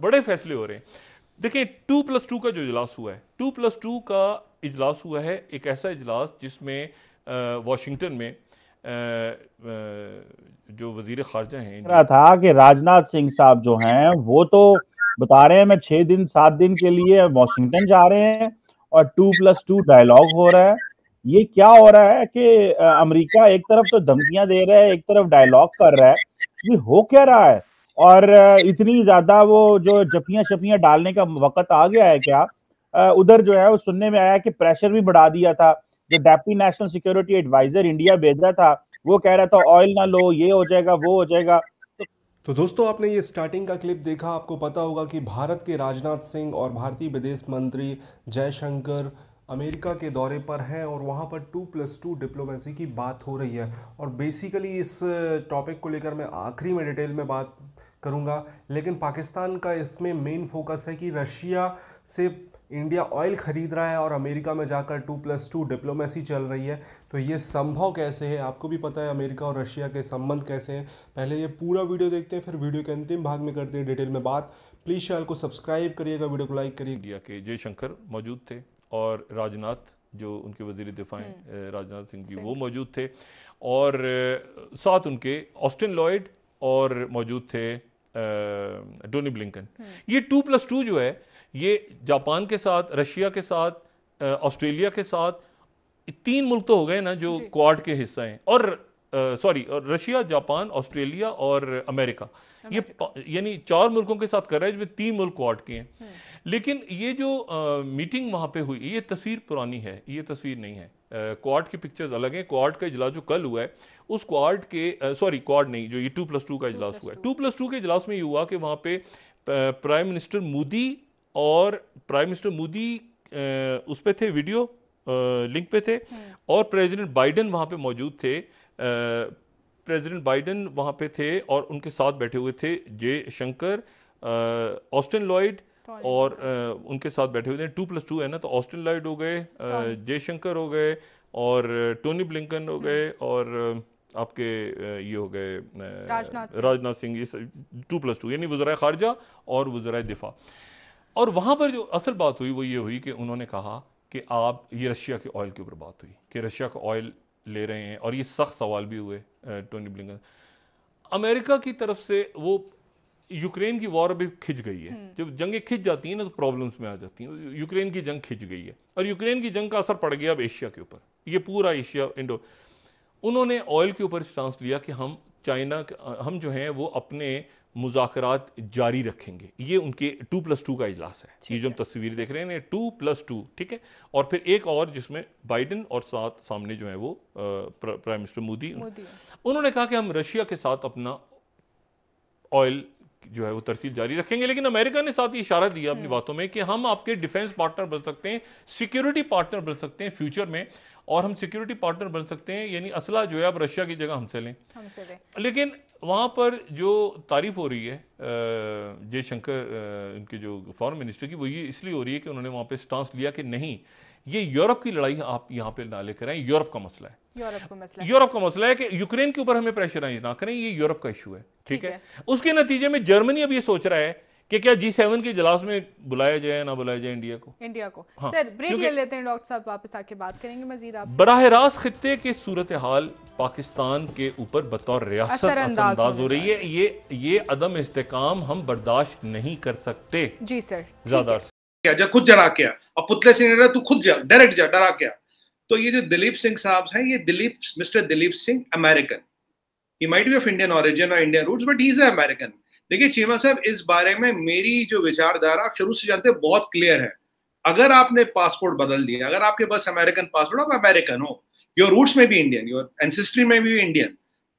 बड़े फैसले हो रहे हैं देखिए टू प्लस टू का जो इजलास हुआ है टू प्लस टू का इजलास हुआ है एक ऐसा इजलास जिसमें वाशिंगटन में जो वजीर खारजा हैं रहा था कि राजनाथ सिंह साहब जो हैं वो तो बता रहे हैं मैं छह दिन सात दिन के लिए वॉशिंगटन जा रहे हैं और टू प्लस टू डायलॉग हो रहा है ये क्या हो रहा है कि अमेरिका एक तरफ तो धमकियां दे रहा है एक तरफ डायलॉग कर रहा है ये हो क्या रहा है और इतनी ज्यादा वो जो जपियां शपियां डालने का वक्त आ गया है क्या उधर जो है वो सुनने में आया कि प्रेशर भी बढ़ा दिया था जो deputy national security adviser India भेज रहा था वो कह रहा था ऑयल ना लो ये हो जाएगा वो हो जाएगा तो दोस्तों आपने ये स्टार्टिंग का क्लिप देखा आपको पता होगा कि भारत के राजनाथ सिंह और भारतीय विदेश मंत्री जयशंकर अमेरिका के दौरे पर हैं और वहाँ पर टू प्लस टू डिप्लोमेसी की बात हो रही है और बेसिकली इस टॉपिक को लेकर मैं आखिरी में डिटेल में बात करूँगा लेकिन पाकिस्तान का इसमें मेन फोकस है कि रशिया से इंडिया ऑयल ख़रीद रहा है और अमेरिका में जाकर टू प्लस टू डिप्लोमेसी चल रही है तो ये संभव कैसे है आपको भी पता है अमेरिका और रशिया के संबंध कैसे हैं पहले ये पूरा वीडियो देखते हैं फिर वीडियो के अंतिम भाग में करते हैं डिटेल में बात प्लीज़ चैनल को सब्सक्राइब करिएगा वीडियो को लाइक करिए इंडिया के जयशंकर मौजूद थे और राजनाथ जो उनके वजीर दिफा हम्म। राजनाथ सिंह जी वो मौजूद थे और साथ उनके ऑस्टिन लॉयड और मौजूद थे टोनी ब्लिंकन हम्म। ये टू प्लस टू जो है ये जापान के साथ रशिया के साथ ऑस्ट्रेलिया के साथ तीन मुल्क तो हो गए ना जो क्वाड के हिस्सा हैं और सॉरी रशिया जापान ऑस्ट्रेलिया और अमेरिका ये यानी चार मुल्कों के साथ कर रहा है जिसमें तीन मुल्क क्वाड के हैं हम्म। लेकिन ये जो आ, मीटिंग वहां पे हुई ये तस्वीर पुरानी है ये तस्वीर नहीं है क्वाड की पिक्चर्स अलग हैं क्वाड का इजलास जो कल हुआ है उस क्वाड के सॉरी क्वाड नहीं जो ये टू प्लस टू का इजलास हुआ है टू प्लस टू के इजलास में ये हुआ कि वहां पे प्राइम मिनिस्टर मोदी और प्राइम मिनिस्टर मोदी उस पर थे वीडियो लिंक पे थे हम्म। और प्रेसिडेंट बाइडन वहां पे मौजूद थे प्रेसिडेंट बाइडेन वहां पे थे और उनके साथ बैठे हुए थे जे शंकर ऑस्टिन लॉयड और आ, उनके साथ बैठे हुए थे टू प्लस टू है ना तो ऑस्टिन लॉयड हो गए जयशंकर हो गए और टोनी ब्लिंकन हो हम्म। गए और आपके ये हो गए राजनाथ सिंह ये टू प्लस टू यानी वजरा खारजा और वजरा दिफा और वहां पर जो असल बात हुई वो ये हुई कि उन्होंने कहा कि आप ये रशिया के ऑयल के ऊपर बात हुई कि रशिया का ऑयल ले रहे हैं और ये सख्त सवाल भी हुए टोनी ब्लिंकन अमेरिका की तरफ से वो यूक्रेन की वॉर अभी खिंच गई है हम्म। जब जंगें खिंच जाती हैं ना तो प्रॉब्लम्स में आ जाती हैं तो यूक्रेन की जंग खिंच गई है और यूक्रेन की जंग का असर पड़ गया अब एशिया के ऊपर ये पूरा एशिया इंडो उन्होंने ऑयल के ऊपर स्टांस लिया कि हम चाइना हम जो हैं वो अपने मुजात जारी रखेंगे ये उनके टू प्लस टू का इजलास है ये जो हम तस्वीर देख रहे हैं टू प्लस टू ठीक है और फिर एक और जिसमें बाइडन और साथ सामने जो है वो प्राइम मिनिस्टर मोदी उन्होंने कहा कि हम रशिया के साथ अपना ऑयल जो है वो तरसील जारी रखेंगे लेकिन अमेरिका ने साथ ही इशारा दिया अपनी हम्म। बातों में कि हम आपके डिफेंस पार्टनर बन सकते हैं सिक्योरिटी पार्टनर बन सकते हैं फ्यूचर में और हम सिक्योरिटी पार्टनर बन सकते हैं यानी असला जो है आप रशिया की जगह हमसे लें हमसे लेकिन वहाँ पर जो तारीफ हो रही है जयशंकर उनके जो फॉरेन मिनिस्टर की वो ये इसलिए हो रही है कि उन्होंने वहाँ पे स्टांस लिया कि नहीं ये यूरोप की लड़ाई आप यहाँ पे ना लेकर आए यूरोप का मसला है यूरोप का मसला यूरोप का मसला है कि यूक्रेन के ऊपर हमें प्रेशराइज ना करें ये यूरोप का इशू है ठीक है उसके नतीजे में जर्मनी अब ये सोच रहा है कि क्या जी सेवन के इजलास में बुलाया जाए ना बुलाया जाए इंडिया को इंडिया को हाँ, सर ब्रेक ले लेते हैं डॉक्टर साहब वापस आके बात करेंगे मजीद आप बरह रास्त खत्े के सूरत हाल पाकिस्तान के ऊपर बतौर रियासत अंदाज हो रही है ये ये अदम इस्तेकाम हम बर्दाश्त नहीं कर सकते जी सर ज्यादा जा खुद जरा क्या अब पुतले से नहीं तू खुद जा डायरेक्ट जा डरा क्या तो ये जो दिलीप सिंह साहब हैं ये Dilip Mr Dilip Singh American he might be of Indian origin और Indian roots but is American देखिए चीमा साहब इस बारे में मेरी जो विचारधारा आप शुरू से जानते हैं बहुत क्लियर है अगर आपने पासपोर्ट बदल दिया अगर आपके पास अमेरिकन पासपोर्ट आप अमेरिकन हो योर रूट्स में भी इंडियन योर एनसेस्ट्री में भी Indian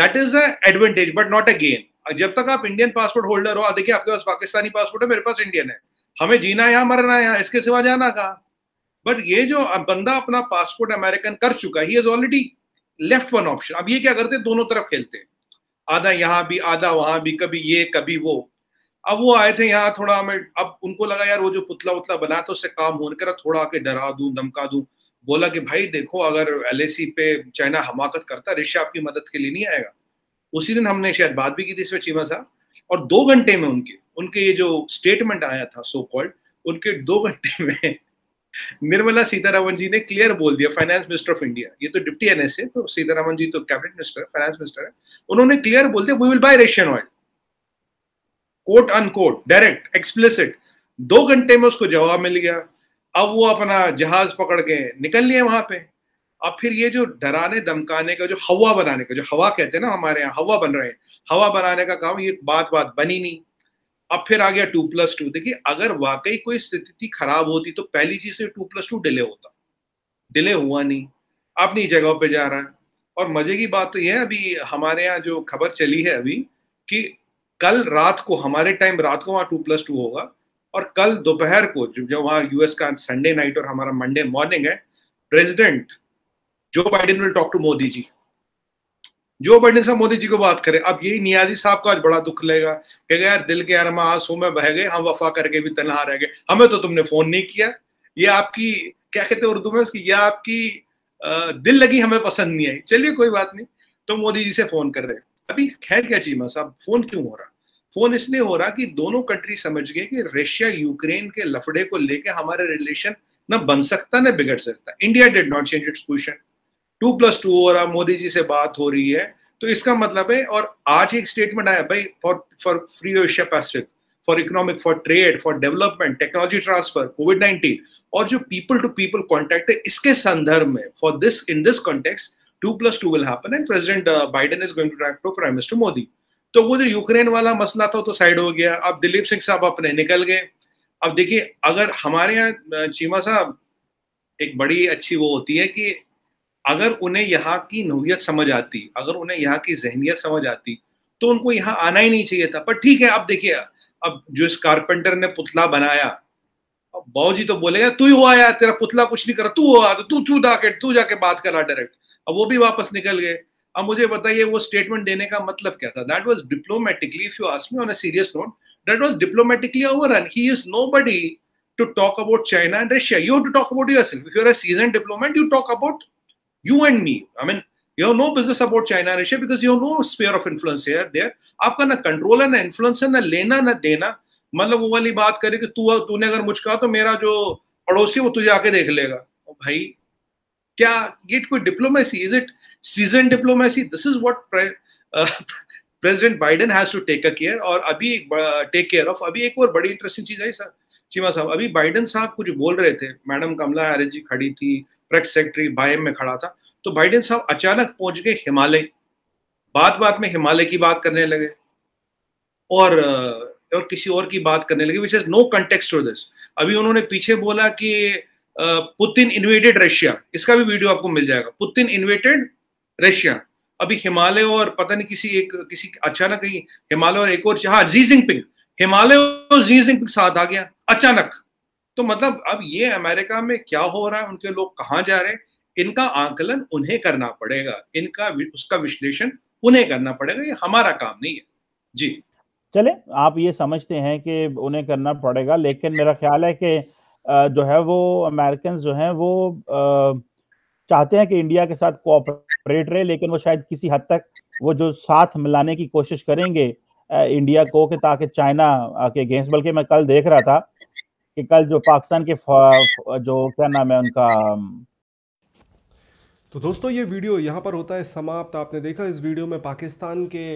that is advantage but not a gain जब तक आप इंडियन पासपोर्ट होल्डर हो देखिए आपके पास पाकिस्तानी पासपोर्ट है मेरे पास इंडियन है हमें जीना यहाँ मरना यहाँ इसके सिवा जाना कहा बट ये जो बंदा अपना पासपोर्ट अमेरिकन कर चुका he is already left one option अब ये क्या करते हैं दोनों तरफ खेलते हैं आधा यहाँ भी आधा वहां भी कभी ये कभी वो अब वो आए थे यहाँ थोड़ा हमें अब उनको लगा यार वो जो पुतला उतला बना था उससे काम होने कर थोड़ा आके डरा दू धमका दू बोला कि भाई देखो अगर एल पे चाइना हमाकत करता ऋषि आपकी मदद के लिए नहीं आएगा उसी दिन हमने शायद बात भी की थी इसमें चीमा साहब और दो घंटे में उनके उनके ये जो स्टेटमेंट आया था सो कॉल्ड उनके दो घंटे में निर्मला सीतारामन जी ने क्लियर बोल दिया फाइनेंस मिनिस्टर ऑफ इंडिया ये तो डिप्टी एनएसए तो सीतारामन जी तो कैबिनेट मिनिस्टर फाइनेंस मिनिस्टर है उन्होंने क्लियर दिया we will buy Russian oil quote unquote direct explicit दो घंटे में उसको जवाब मिल गया अब वो अपना जहाज पकड़ के निकल लिए वहां पे अब फिर ये जो डराने धमकाने का जो हवा बनाने का जो हवा कहते हैं ना हमारे यहाँ हवा बन रहे हैं हवा बनाने का काम ये बात बात बनी नहीं अब फिर आ गया टू प्लस टू देखिए अगर वाकई कोई स्थिति खराब होती तो पहली चीज से टू प्लस टू डिले होता डिले हुआ नहीं अपनी जगह पे जा रहा है और मजे की बात तो यह है अभी हमारे यहाँ जो खबर चली है अभी कि कल रात को हमारे टाइम रात को वहाँ टू प्लस टू होगा और कल दोपहर को जब जब वहाँ यूएस का संडे नाइट और हमारा मंडे मॉर्निंग है president Joe Biden will talk to Modi ji Joe Biden साहब मोदी जी को बात करें अब यही नियाजी साहब को आज बड़ा दुख लगेगा कहेगा यार दिल के अरमा आंसू में बह गए हम वफा करके भी तनहा रह गए हमें तो तुमने फोन नहीं किया ये आपकी क्या कहते हैं उर्दू में उसकी ये आपकी दिल लगी हमें पसंद नहीं आई चलिए कोई बात नहीं तो मोदी जी से फोन कर रहे हैं अभी खैर क्या चीमा साहब फोन क्यों हो रहा फोन इसलिए हो रहा कि दोनों कंट्री समझ गए कि रशिया यूक्रेन के लफड़े को लेकर हमारे रिलेशन ना बन सकता ना बिगड़ सकता India did not change its position two plus two हो रहा मोदी जी से बात हो रही है तो इसका मतलब है और आज एक स्टेटमेंट आया भाई for for free Asia Pacific for economic for trade for development technology transfer COVID nineteen और जो पीपल टू पीपल कॉन्टेक्ट है इसके संदर्भ में for this in this context two plus two will happen and president is going to talk to prime minister Modi तो वो जो Ukraine वाला मसला था तो साइड हो गया अब दिलीप सिंह साहब अपने निकल गए अब देखिए अगर हमारे यहाँ चीमा साहब एक बड़ी अच्छी वो होती है कि अगर उन्हें यहाँ की नोयत समझ आती अगर उन्हें यहाँ की जहनीत समझ आती तो उनको यहाँ आना ही नहीं चाहिए था पर ठीक है अब देखिए अब जो इस कारपेंटर ने पुतला बनाया बाबू जी तो बोलेगा तू ही हुआ यार तेरा पुतला कुछ नहीं करा तू हुआ तो तू तू जाके तू जाके बात कर रहा डायरेक्ट अब वो भी वापस निकल गए अब मुझे बताइए वो स्टेटमेंट देने का मतलब क्या था that was diplomatically if you ask me on a serious note that was diplomatically overrun he is nobody to talk about China and Russia you to talk about yourself if you're a seasoned diplomat you talk about you and me I mean you have no business about China Russia because you have no sphere of influence here there आपका ना control है ना influence है ना लेना ना देना मतलब वो वाली बात करे कि तू तूने अगर मुझ कहा तो मेरा जो पड़ोसी वो तुझे आके देख लेगा भाई क्या गेट कोई diplomacy is it seasoned diplomacy this is what president Biden has to take a care और अभी एक टेक केयर ऑफ अभी एक और बड़ी इंटरेस्टिंग चीज आई सर चीमा साहब अभी बाइडन साहब कुछ बोल रहे थे मैडम कमला हैरिस जी खड़ी थी प्रेस सेक्रेटरी बायम में खड़ा था तो बाइडन साहब अचानक पहुंच गए हिमालय बात बात में हिमालय की बात करने लगे और और किसी और की बात करने लगे which is no context to this अभी उन्होंने पीछे बोला कि पुतिन इन्वेटेड रशिया इसका भी वीडियो आपको मिल जाएगा पुतिन इन्वेटेड रशिया अभी हिमालय और पता नहीं किसी एक किसी अचानक ही हिमालय और एक और हाँ जी जिंगपिंग हिमालय और जी जिंगपिंग साथ आ गया अचानक तो मतलब अब ये अमेरिका में क्या हो रहा है उनके लोग कहाँ जा रहे हैं इनका आकलन उन्हें करना पड़ेगा इनका उसका विश्लेषण उन्हें करना पड़ेगा ये हमारा काम नहीं है जी चले आप ये समझते हैं कि उन्हें करना पड़ेगा लेकिन मेरा ख्याल है कि जो है वो अमेरिकन जो हैं वो चाहते हैं कि इंडिया के साथ कोऑपरेट रहे लेकिन वो शायद किसी हद तक वो जो साथ मिलाने की कोशिश करेंगे इंडिया को कि ताकि चाइना के अगेंस्ट बल्कि मैं कल देख रहा था कि कल जो पाकिस्तान के जो क्या नाम है उनका तो दोस्तों ये वीडियो यहाँ पर होता है समाप्त आपने देखा इस वीडियो में पाकिस्तान के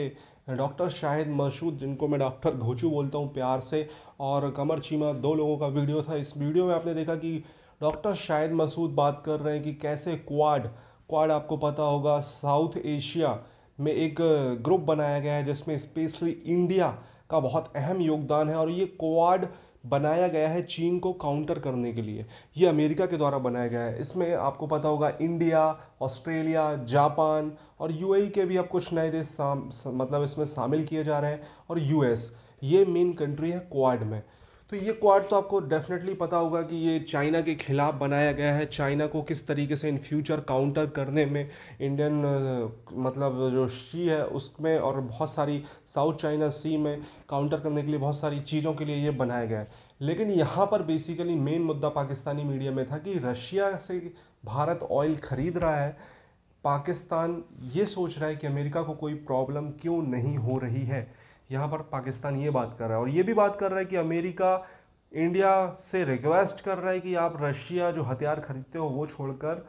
डॉक्टर शाहिद मशहूद जिनको मैं डॉक्टर घोचू बोलता हूँ प्यार से और कमर चीमा दो लोगों का वीडियो था इस वीडियो में आपने देखा कि डॉक्टर शाहिद मसूद बात कर रहे हैं कि कैसे क्वाड क्वाड आपको पता होगा साउथ एशिया में एक ग्रुप बनाया गया है जिसमें स्पेशली इंडिया का बहुत अहम योगदान है और ये क्वाड बनाया गया है चीन को काउंटर करने के लिए ये अमेरिका के द्वारा बनाया गया है इसमें आपको पता होगा इंडिया ऑस्ट्रेलिया जापान और यूएई के भी अब कुछ नए देश मतलब इसमें शामिल किए जा रहे हैं और यूएस ये मेन कंट्री है क्वाड में तो ये क्वाड तो आपको डेफिनेटली पता होगा कि ये चाइना के खिलाफ बनाया गया है चाइना को किस तरीके से इन फ्यूचर काउंटर करने में इंडियन uh, मतलब जो शी है उसमें और बहुत सारी साउथ चाइना सी में काउंटर करने के लिए बहुत सारी चीज़ों के लिए ये बनाया गया है लेकिन यहाँ पर बेसिकली मेन मुद्दा पाकिस्तानी मीडिया में था कि रशिया से भारत ऑयल खरीद रहा है पाकिस्तान ये सोच रहा है कि अमेरिका को कोई प्रॉब्लम क्यों नहीं हो रही है यहाँ पर पाकिस्तान ये बात कर रहा है और ये भी बात कर रहा है कि अमेरिका इंडिया से रिक्वेस्ट कर रहा है कि आप रशिया जो हथियार खरीदते हो वो छोड़कर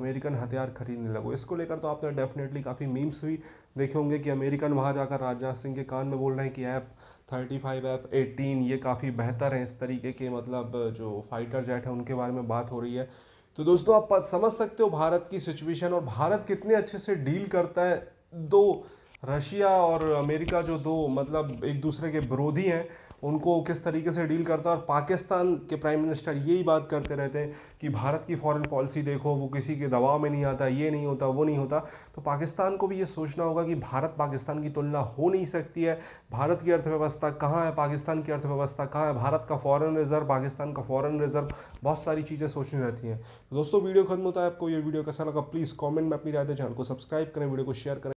अमेरिकन हथियार खरीदने लगो इसको लेकर तो आपने डेफिनेटली काफ़ी मीम्स भी देखे होंगे कि अमेरिकन वहाँ जाकर राजनाथ सिंह के कान में बोल रहे हैं कि F thirty five F eighteen ये काफ़ी बेहतर हैं इस तरीके के मतलब जो फाइटर जेट हैं उनके बारे में बात हो रही है तो दोस्तों आप समझ सकते हो भारत की सिचुएशन और भारत कितने अच्छे से डील करता है दो रशिया और अमेरिका जो दो मतलब एक दूसरे के विरोधी हैं उनको किस तरीके से डील करता है और पाकिस्तान के प्राइम मिनिस्टर यही बात करते रहते हैं कि भारत की फॉरेन पॉलिसी देखो वो किसी के दबाव में नहीं आता ये नहीं होता वो नहीं होता तो पाकिस्तान को भी ये सोचना होगा कि भारत पाकिस्तान की तुलना हो नहीं सकती है भारत की अर्थव्यवस्था कहाँ है पाकिस्तान की अर्थव्यवस्था कहाँ है भारत का फॉरन रिजर्व पाकिस्तान का फ़ॉरन रिजर्व बहुत सारी चीज़ें सोचनी रहती हैं तो दोस्तों वीडियो खत्म होता है आपको ये वीडियो कैसा लगा प्लीज़ कॉमेंट में अपनी राय चैनल को सब्सक्राइब करें वीडियो को शेयर करें